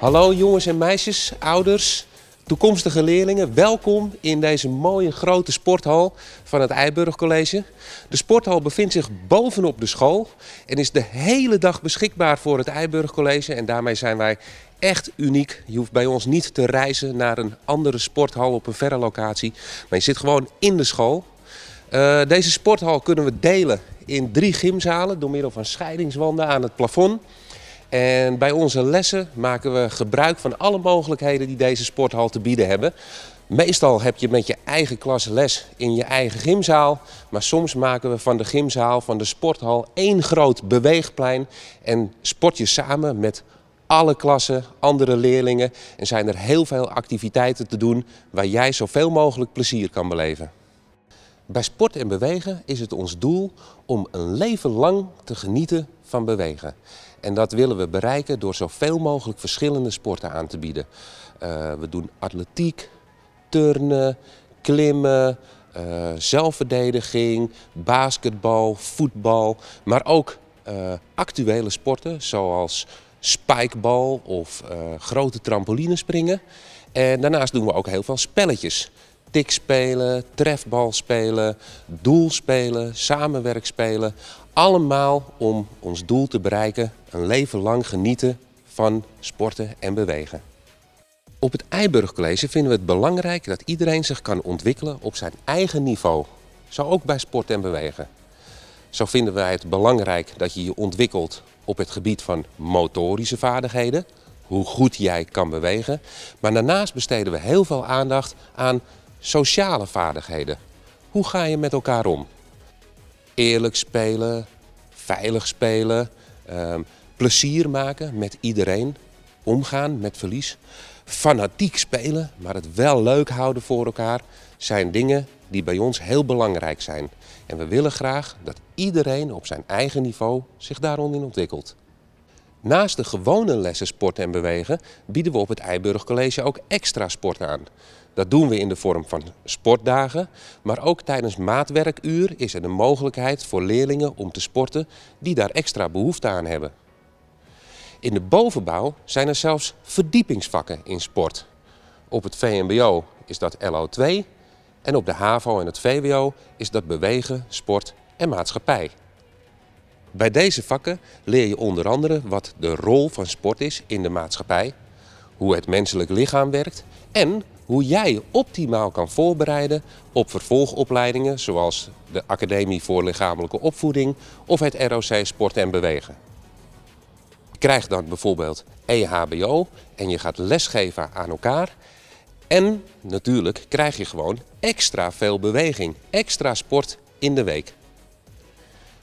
Hallo jongens en meisjes, ouders, toekomstige leerlingen. Welkom in deze mooie grote sporthal van het Eiburg College. De sporthal bevindt zich bovenop de school en is de hele dag beschikbaar voor het Eiburg College. En daarmee zijn wij echt uniek. Je hoeft bij ons niet te reizen naar een andere sporthal op een verre locatie. Maar je zit gewoon in de school. Eh, deze sporthal kunnen we delen in drie gymzalen door middel van scheidingswanden aan het plafond. En bij onze lessen maken we gebruik van alle mogelijkheden die deze sporthal te bieden hebben. Meestal heb je met je eigen klas les in je eigen gymzaal. Maar soms maken we van de gymzaal, van de sporthal, één groot beweegplein. En sport je samen met alle klassen, andere leerlingen. En zijn er heel veel activiteiten te doen waar jij zoveel mogelijk plezier kan beleven. Bij sport en bewegen is het ons doel om een leven lang te genieten van bewegen. En dat willen we bereiken door zoveel mogelijk verschillende sporten aan te bieden. Eh, we doen atletiek, turnen, klimmen, eh, zelfverdediging, basketbal, voetbal. Maar ook eh, actuele sporten zoals spikebal of grote trampolinespringen. En daarnaast doen we ook heel veel spelletjes spelen, trefbal spelen, doelspelen, samenwerkspelen. Allemaal om ons doel te bereiken, een leven lang genieten van sporten en bewegen. Op het Eiburg College vinden we het belangrijk dat iedereen zich kan ontwikkelen op zijn eigen niveau. Zo ook bij sport en bewegen. Zo vinden wij het belangrijk dat je je ontwikkelt op het gebied van motorische vaardigheden, hoe goed jij kan bewegen. Maar daarnaast besteden we heel veel aandacht aan Sociale vaardigheden. Hoe ga je met elkaar om? Eerlijk spelen, veilig spelen, ehm, plezier maken met iedereen, omgaan met verlies. Fanatiek spelen, maar het wel leuk houden voor elkaar, zijn dingen die bij ons heel belangrijk zijn. En we willen graag dat iedereen op zijn eigen niveau zich daaronder ontwikkelt. Naast de gewone lessen sport en bewegen bieden we op het Eiburg College ook extra sport aan. Dat doen we in de vorm van sportdagen, maar ook tijdens maatwerkuur is er de mogelijkheid voor leerlingen om te sporten die daar extra behoefte aan hebben. In de bovenbouw zijn er zelfs verdiepingsvakken in sport. Op het VMBO is dat LO2 en op de HAVO en het VWO is dat bewegen, sport en maatschappij. Bij deze vakken leer je onder andere wat de rol van sport is in de maatschappij, hoe het menselijk lichaam werkt en hoe jij je optimaal kan voorbereiden op vervolgopleidingen zoals de Academie voor Lichamelijke Opvoeding of het ROC Sport en Bewegen. Krijg dan bijvoorbeeld EHBO en je gaat lesgeven aan elkaar. En natuurlijk krijg je gewoon extra veel beweging, extra sport in de week.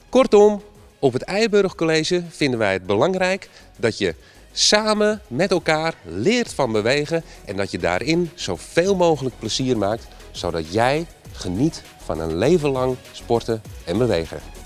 Kortom, op het Eiburg College vinden wij het belangrijk dat je samen met elkaar leert van bewegen en dat je daarin zoveel mogelijk plezier maakt, zodat jij geniet van een leven lang sporten en bewegen.